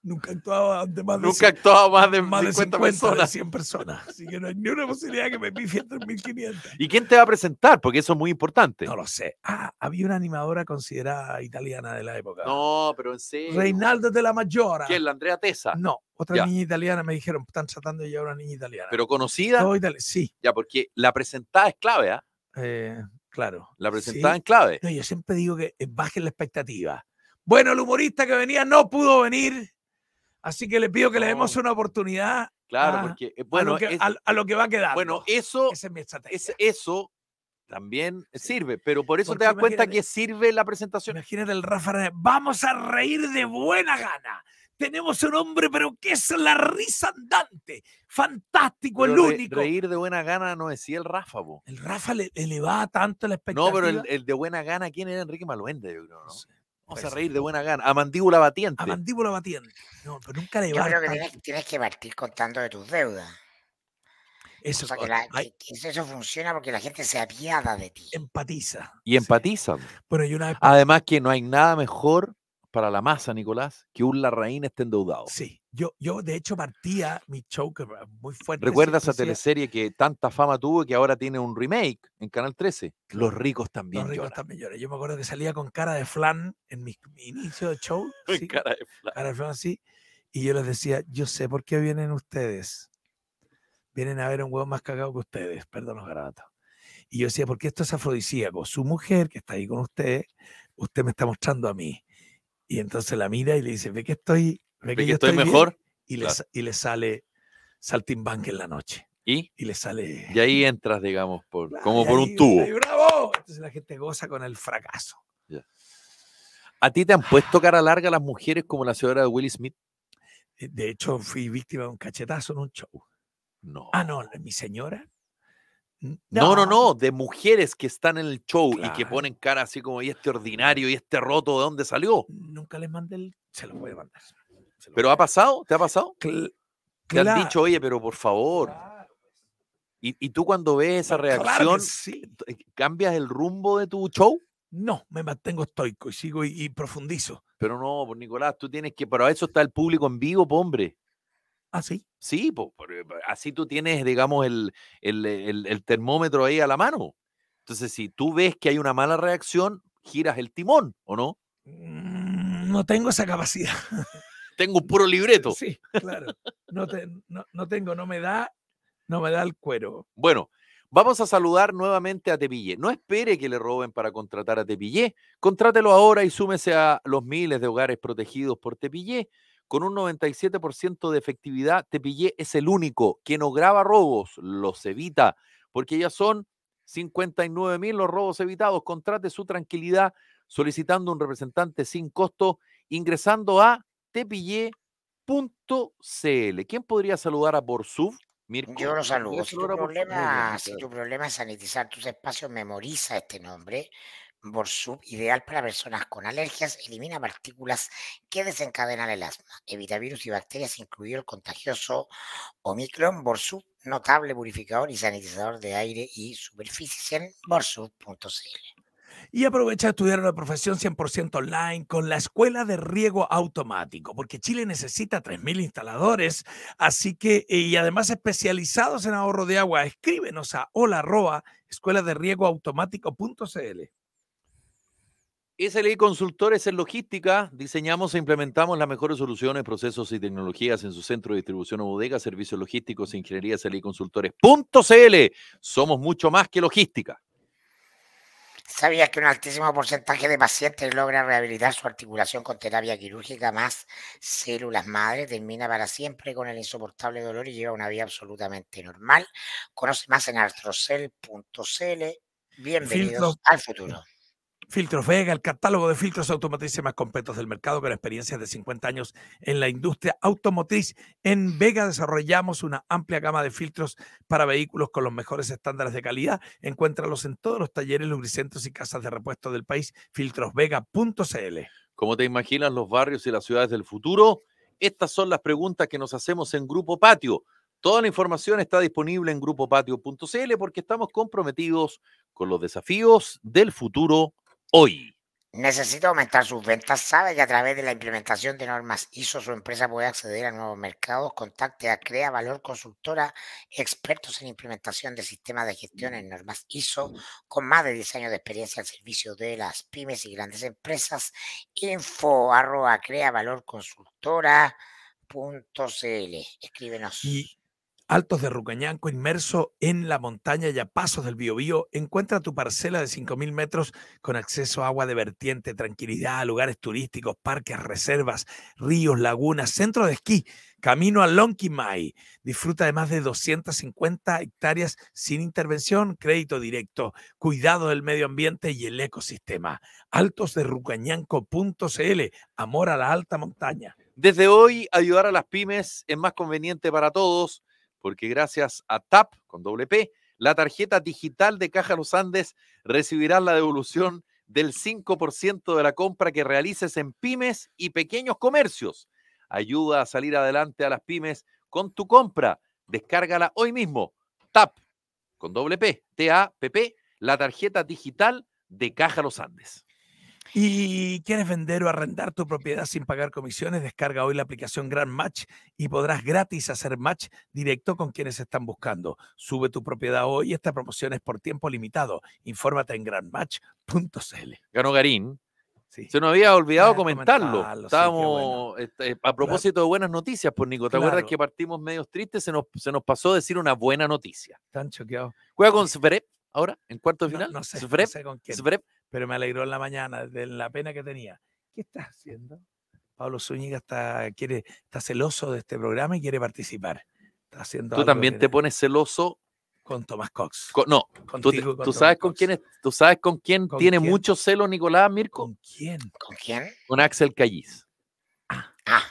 Nunca actuaba ante más de, Nunca más de, 50, personas. 100 personas. Así que no hay ni una posibilidad que me pifie 3.500. ¿Y quién te va a presentar? Porque eso es muy importante. No lo sé. Ah, había una animadora considerada italiana de la época. No, pero en serio. Reinaldo de la Mayora. ¿Quién? ¿La Andrea Tesa? No, otra niña italiana. Me dijeron, están tratando ya una niña italiana. ¿Pero conocida? sí. Ya, porque la presentada es clave, ¿ah? eh, claro. La presentada es en clave. No, yo siempre digo que bajen la expectativa. Bueno, el humorista que venía no pudo venir, así que le pido que le demos una oportunidad. Claro, porque eh, bueno, a lo, que, va a quedar. Bueno, eso también sirve, pero por eso te das cuenta que sirve la presentación. Imagínate el Rafa, vamos a reír de buena gana. Tenemos un hombre, pero que es la risa andante. Fantástico, el único. Reír de buena gana no decía el Rafa, El Rafa le elevaba tanto la expectativa. No, pero el, de buena gana, ¿quién era Enrique Maluende, yo creo, no? Vamos a reír de buena gana. A mandíbula batiente. A mandíbula batiente. No, pero nunca le Yo creo que tienes, que partir contando de tus deudas. Eso, eso funciona porque la gente se apiada de ti. Empatiza. Y empatiza. Además que no hay nada mejor para la masa, Nicolás, que un Larraín esté endeudado. Sí, yo, de hecho partía mi show muy fuerte. ¿Recuerdas esa teleserie que tanta fama tuvo que ahora tiene un remake en Canal 13? Los ricos también Los ricos también Yo me acuerdo que salía con cara de flan en mi, inicio de show. ¿sí? cara de flan. Cara de flan, sí. Y yo les decía, yo sé por qué vienen ustedes. Vienen a ver un huevo más cagado que ustedes, perdón los garabatos. Y yo decía, porque esto es afrodisíaco. Su mujer, que está ahí con usted, usted me está mostrando a mí. Y entonces la mira y le dice, ve que estoy estoy, mejor. y, le, y le sale saltimbanque en la noche. ¿Y? y le sale. Y ahí entras, digamos, por, como por un tubo. ¡Bravo! Entonces la gente goza con el fracaso. ¿A ti te han puesto cara larga las mujeres como la señora de Willie Smith? Eh, de hecho, fui víctima de un cachetazo en un show. No. Ah, no, mi señora. No, no, no, de mujeres que están en el show y que ponen cara así como, y este ordinario, y este roto, ¿de dónde salió? Nunca les mandé el. Se lo voy a mandar. ¿Pero ha pasado? ¿Te ha pasado? te han dicho, oye, pero por favor. Pues. Y, tú cuando ves esa reacción, eh, ¿cambias el rumbo de tu show? No, me mantengo estoico y sigo y, profundizo. Pero no, por pues, Nicolás, tú tienes que, para eso está el público en vivo, pues, hombre. Ah, sí. Sí, eh, así tú tienes, digamos, el, el, el, termómetro ahí a la mano. Entonces, si tú ves que hay una mala reacción, giras el timón, ¿o no? Mm, no tengo esa capacidad. Tengo un puro libreto. Sí, claro. No, no, tengo, no me da, no me da el cuero. Bueno, vamos a saludar nuevamente a Tepillé. No espere que le roben para contratar a Tepillé. Contrátelo ahora y súmese a los miles de hogares protegidos por Tepillé. Con un 97% de efectividad, Tepillé es el único que no graba robos, los evita, porque ya son 59 mil los robos evitados. Contrate su tranquilidad solicitando un representante sin costo, ingresando a tepillé.cl. ¿Quién podría saludar a Borsub? Yo lo saludo. Si tu, problema, tu, problema, es sanitizar tus espacios, memoriza este nombre. Borsub, ideal para personas con alergias, elimina partículas que desencadenan el asma, evita virus y bacterias, incluido el contagioso Omicron. Borsub, notable purificador y sanitizador de aire y superficies en borsub.cl. Y aprovecha a estudiar una profesión 100% online con la Escuela de Riego Automático, porque Chile necesita 3.000 instaladores, así que, y además especializados en ahorro de agua, escríbenos a hola escuela de riego automático.cl. SLI Consultores en Logística, diseñamos e implementamos las mejores soluciones, procesos y tecnologías en su centro de distribución o bodega, servicios logísticos, e ingeniería SLI Consultores.cl. Somos mucho más que logística. ¿Sabías que un altísimo porcentaje de pacientes logra rehabilitar su articulación con terapia quirúrgica más células madre? Termina para siempre con el insoportable dolor y lleva una vida absolutamente normal. Conoce más en artrocel.cl. Bienvenidos al futuro. Filtros Vega, el catálogo de filtros automotrices más completos del mercado con experiencias de 50 años en la industria automotriz. En Vega desarrollamos una amplia gama de filtros para vehículos con los mejores estándares de calidad. Encuéntralos en todos los talleres, lubricentros y casas de repuesto del país. Filtrosvega.cl. ¿Cómo te imaginas los barrios y las ciudades del futuro? Estas son las preguntas que nos hacemos en Grupo Patio. Toda la información está disponible en Grupo grupopatio.cl porque estamos comprometidos con los desafíos del futuro hoy. Necesita aumentar sus ventas. Sabe que a través de la implementación de normas ISO su empresa puede acceder a nuevos mercados. Contacte a Crea Valor Consultora, expertos en implementación de sistemas de gestión en normas ISO, con más de 10 años de experiencia al servicio de las pymes y grandes empresas. Info arroba CL, Escríbenos. Altos de Rucañanco, inmerso en la montaña y a pasos del Biobío, encuentra tu parcela de 5.000 metros con acceso a agua de vertiente, tranquilidad, lugares turísticos, parques, reservas, ríos, lagunas, centro de esquí, camino a Lonquimay. Disfruta de más de 250 hectáreas sin intervención, crédito directo, cuidado del medio ambiente y el ecosistema. Altos de Rucañanco.cl, amor a la alta montaña. Desde hoy, ayudar a las pymes es más conveniente para todos porque gracias a TAP, con doble la tarjeta digital de Caja Los Andes recibirá la devolución del 5% de la compra que realices en pymes y pequeños comercios. Ayuda a salir adelante a las pymes con tu compra. Descárgala hoy mismo. TAP, con doble P, T-A-P-P, la tarjeta digital de Caja Los Andes. ¿Y quieres vender o arrendar tu propiedad sin pagar comisiones? Descarga hoy la aplicación Grand Match y podrás gratis hacer match directo con quienes están buscando. Sube tu propiedad hoy. Esta promoción es por tiempo limitado. Infórmate en grandmatch.cl. Ganó Garín. Sí. Se nos había olvidado eh, comentarlo. Estábamos este, a propósito de buenas noticias, por pues, Nico. ¿Te acuerdas que partimos medios tristes? Se nos, se nos pasó decir una buena noticia. Están choqueados. Juega con Zverev ahora, en cuarto de final. No, sé, con pero me alegró en la mañana de la pena que tenía. ¿Qué estás haciendo? Pablo Zúñiga está, quiere, celoso de este programa y quiere participar. Está haciendo Tú también te pones celoso con Tomás Cox. no, tú, sabes con quién tú, sabes con quién, tiene mucho celo Nicolás Mirko. ¿Con quién? ¿Con quién? Con Axel Callis. Ah, ah.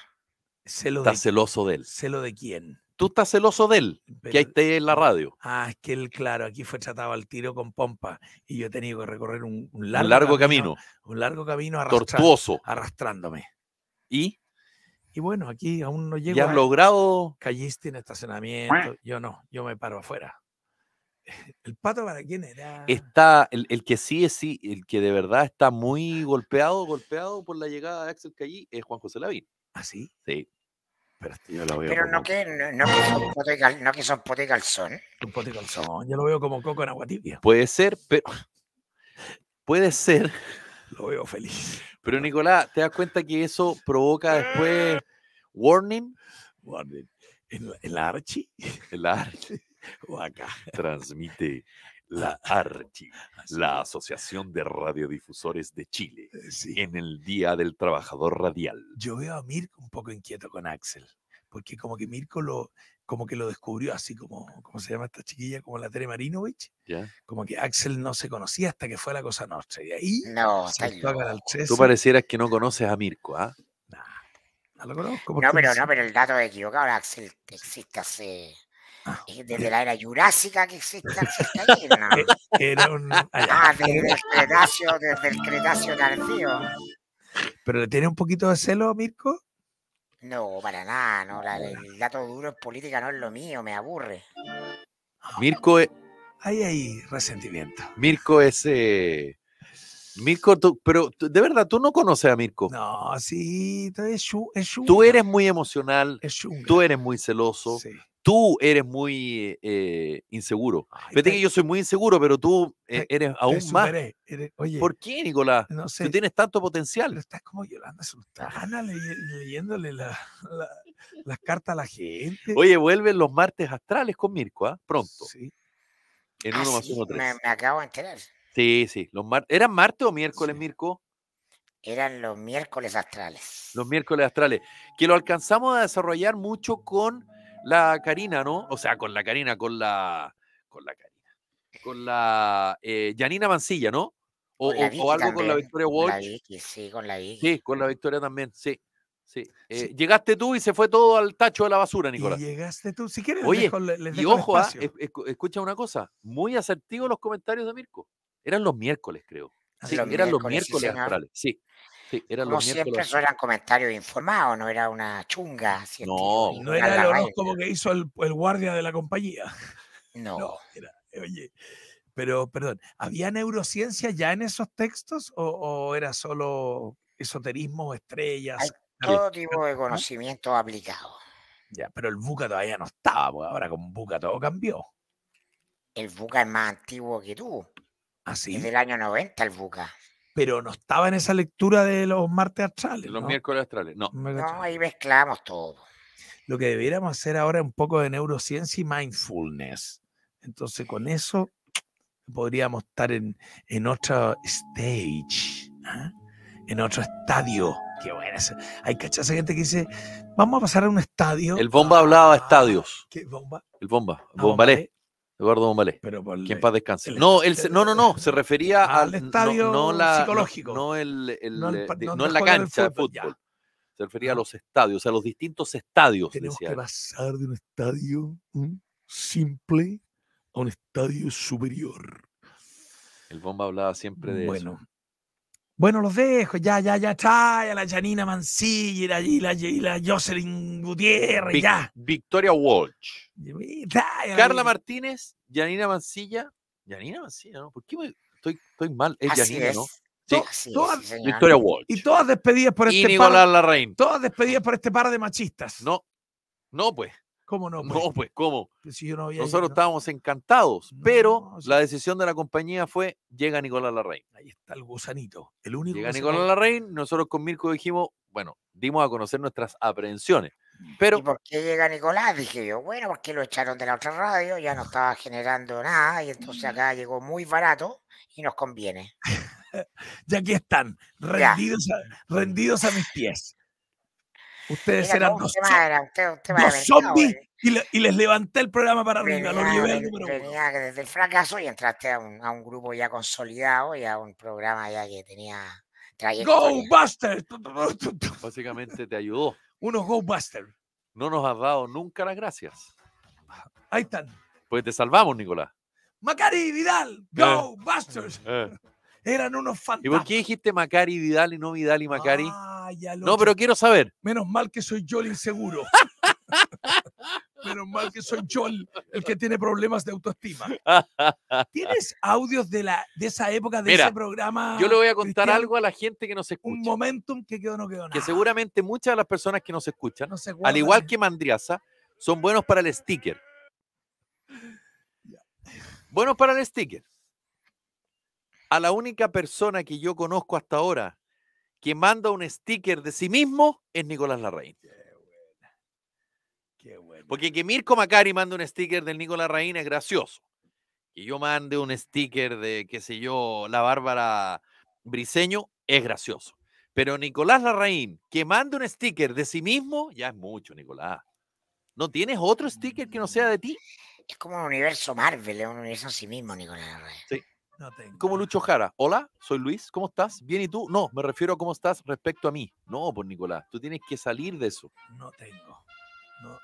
Está celoso de él. ¿Celo de quién? tú estás celoso de él, que ahí esté en la eh, radio. Ah, es que él, claro, aquí fue tratado al tiro con pompa y yo he tenido que recorrer un, largo, camino, Un largo camino arrastrando, tortuoso. Arrastrándome. ¿Y? Y bueno, aquí aún no llego. ¿Ya has logrado? Calliste en estacionamiento. Yo no, yo me paro afuera. ¿El pato para quién era? Está, el, que sí es sí, el que de verdad está muy golpeado, golpeado por la llegada de Axel Callí es Juan José Lavín. ¿Ah, sí? Sí. Pero no, que, no, que son pote calzón. Un pote calzón. Yo lo veo como coco en agua tibia. Puede ser, pero. Puede ser. Lo veo feliz. Pero Nicolás, ¿te das cuenta que eso provoca después warning? Warning. ¿El la, en la Archie? O acá. Transmite la ARCHI, la Asociación de Radiodifusores de Chile, en el Día del Trabajador Radial. Yo veo a Mirko un poco inquieto con Axel, porque como que Mirko lo, como que lo descubrió así como, ¿cómo se llama esta chiquilla? Como la Tere Marinovich. Como que Axel no se conocía hasta que fue la Cosa Nostra. Y ahí no, Tú parecieras que no conoces a Mirko, ¿ah? No, no lo conozco. No, pero, no, pero el dato es equivocado. Axel existe hace... Ah, eh, desde la era jurásica que existe e-, Era un... Ah, ah, desde el Cretáceo, desde el tardío. ¿Pero le tiene un poquito de celo, Mirko? No, para nada, no, el dato duro en política no es lo mío, me aburre. Mirko es... Ahí hay resentimiento. Mirko es... Eh, Mirko, pero de verdad, tú no conoces a Mirko. No, sí, es, Tú eres muy emocional, tú eres muy celoso, sí tú eres muy eh, inseguro. Vete pues que yo soy muy inseguro, pero tú eh, eres aún más. ¿Por qué, Nicolás? No tú tienes tanto potencial. estás como Yolanda Sultana le, leyéndole las cartas a la gente. Oye, vuelven los martes astrales con Mirko, ¿ah? Pronto. Sí. En uno ah, más Me, acabo de enterar. Sí, sí. Los ¿Eran martes o miércoles, Mirko? Eran los miércoles astrales. Los miércoles astrales. Que lo alcanzamos a desarrollar mucho con la Karina, ¿no? O sea, con la Karina, con la. Con la Karina. Con la. Janina eh, Mancilla, ¿no? O, algo con la Victoria Walsh. Con la sí, con la Vicky. Sí, con la Victoria también, sí. Sí. Eh, llegaste tú y se fue todo al tacho de la basura, Nicolás. llegaste tú. Si quieres, Oye, y ojo, ah, escucha una cosa. Muy asertivos los comentarios de Mirko. Eran los miércoles, creo. Sí, eran los miércoles sí, Sí. No siempre, eran comentarios informados, no era una chunga. No, no era el horóscopo que hizo el, guardia de la compañía. No. oye, pero perdón, ¿había neurociencia ya en esos textos o, era solo esoterismo, estrellas? todo tipo de ¿Ah? conocimiento aplicado. Ya, pero el Buca todavía no estaba, porque ahora con Buca todo cambió. El Buca es más antiguo que tú. ¿Ah, Es del año 90 el Buca pero no estaba en esa lectura de los martes astrales. Los miércoles astrales, no. No, ahí mezclamos todo. Lo que debiéramos hacer ahora es un poco de neurociencia y mindfulness. Entonces, con eso podríamos estar en, en otro stage, ¿ah? en otro estadio. Qué bueno. Hay gente que dice, vamos a pasar a un estadio. El bomba hablaba de estadios. ¿Qué bomba? El bomba, ah, bombaré. Eduardo Bombalé. quien paz descanse. no, el, no, no, no, se refería al, estadio no, psicológico. No, el, eh, no, en la cancha Se refería a los estadios, a los distintos estadios. Tenemos que pasar de un estadio simple a un estadio superior. El Bomba hablaba siempre de bueno, bueno, los dejo, ya, ya, ya, trae la Janina Mancilla y la, y la, y la Jocelyn Gutiérrez, ya. Victoria Walsh. Carla Martínez, Janina Mancilla. Janina Mancilla, ¿no? ¿Por qué me, estoy, estoy mal? Es Janina, ¿no? Sí, Victoria Walsh. Y todas despedidas por este par. Todas despedidas por este par de machistas. No, no, pues. ¿Cómo no? Pues? No, pues, ¿cómo? Pues, nosotros estábamos encantados, pero la decisión de la compañía fue: llega Nicolás Larraín. Ahí está el gusanito, el único. Llega Nicolás Larraín, nosotros con Mirko dijimos: bueno, dimos a conocer nuestras aprehensiones. Pero, ¿Y por qué llega Nicolás? Dije yo, bueno, porque lo echaron de la otra radio, ya no estaba generando nada, y entonces mm. acá llegó muy barato y nos conviene. ya aquí están, rendidos, rendidos a mis pies. Ustedes eran dos, zombies eh. y, les levanté el programa para arriba. Desde el fracaso y entraste a un, grupo ya consolidado y a un programa ya que tenía trayectoria. ¡Go Buster! Básicamente te ayudó. Unos Go No nos has dado nunca las gracias. Ahí están. Pues te salvamos, Nicolás. Macari, Vidal, eh. Go Busters. Eh. Eran unos fantasmas. ¿Y por qué dijiste Macari Vidal y no Vidal y Macari? Ah, no, pero quiero saber. Menos mal que soy yo el inseguro. Menos mal que soy yo el, que tiene problemas de autoestima. ¿Tienes audios de, la, de esa época, de ese programa? Yo le voy a contar algo a la gente que nos escucha. Un momentum que quedó, no quedó nada. Que seguramente muchas de las personas que nos escuchan, al igual ¿eh? que Mandriasa, son buenos para el sticker. Buenos para el sticker a la única persona que yo conozco hasta ahora que manda un sticker de sí mismo es Nicolás Larraín. Qué bueno. Porque que Mirko Macari manda un sticker del Nicolás Larraín es gracioso. Que yo mande un sticker de, qué sé yo, la Bárbara Briseño es gracioso. Pero Nicolás Larraín, que manda un sticker de sí mismo, ya es mucho, Nicolás. ¿No tienes otro sticker que no sea de ti? Es como un universo Marvel, es un universo en sí mismo, Nicolás Larraín. Sí. No tengo. Como Lucho Jara. Hola, soy Luis. ¿Cómo estás? ¿Bien y tú? No, me refiero a cómo estás respecto a mí. No, por pues, Nicolás, tú tienes que salir de eso. No tengo. No.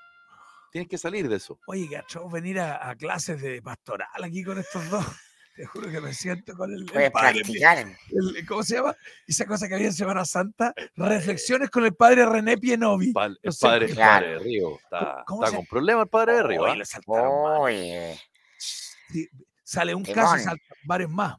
Tienes que salir de eso. Oye, gacho, venir a, a clases de pastoral aquí con estos dos. Te juro que me siento con el. ¿Cómo se llama? Esa cosa que había en Semana Santa. Reflexiones con el padre René Pienovi. el, padre, Río. Está, con problemas el padre Río. Oye, Sale un caso, salen varios más.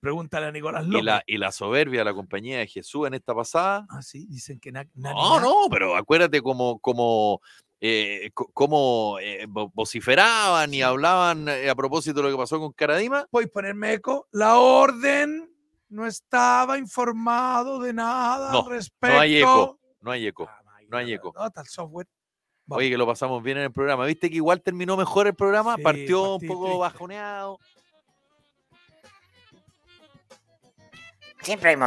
Pregúntale a Nicolás López. Y la, soberbia de la compañía de Jesús en esta pasada. Ah, sí, dicen que No, no, pero acuérdate cómo como, eh, eh, vociferaban y hablaban eh, a propósito de lo que pasó con Caradima. Voy a ponerme eco. La orden no estaba informado de nada al respecto. No hay eco, no hay eco, ah, no hay eco. No, tal software. Oye, que lo pasamos bien en el programa. Viste que igual terminó mejor el programa, partió pues, un poco bajoneado. Siempre hay